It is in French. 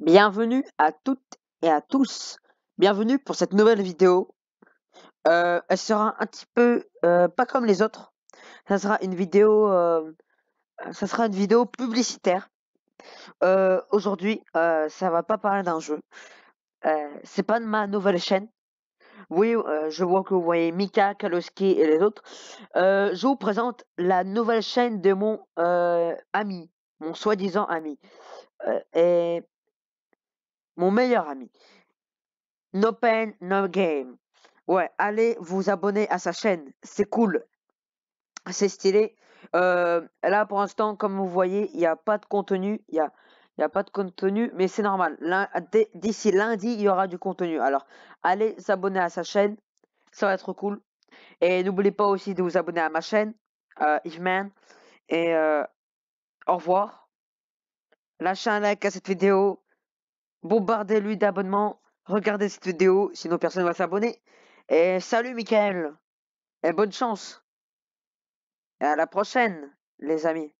Bienvenue à toutes et à tous. Bienvenue pour cette nouvelle vidéo. Euh, elle sera un petit peu euh, pas comme les autres. Ça sera une vidéo, euh, ça sera une vidéo publicitaire. Aujourd'hui, ça va pas parler d'un jeu. C'est pas de ma nouvelle chaîne. Oui, je vois que vous voyez Mika, Kaloski et les autres. je vous présente la nouvelle chaîne de mon ami, mon soi-disant ami. et mon meilleur ami. No pain, no game. Ouais, allez vous abonner à sa chaîne, c'est cool, c'est stylé. Euh, là, pour l'instant, comme vous voyez, il n'y a pas de contenu, il n'y a, a, pas de contenu, mais c'est normal. D'ici lundi, il y aura du contenu. Alors, allez abonner à sa chaîne, ça va être cool. Et n'oubliez pas aussi de vous abonner à ma chaîne, euh, Et euh, au revoir. Lâchez un like à cette vidéo. Bombardez-lui d'abonnements, regardez cette vidéo, sinon personne ne va s'abonner. Et salut Michael Et bonne chance Et à la prochaine, les amis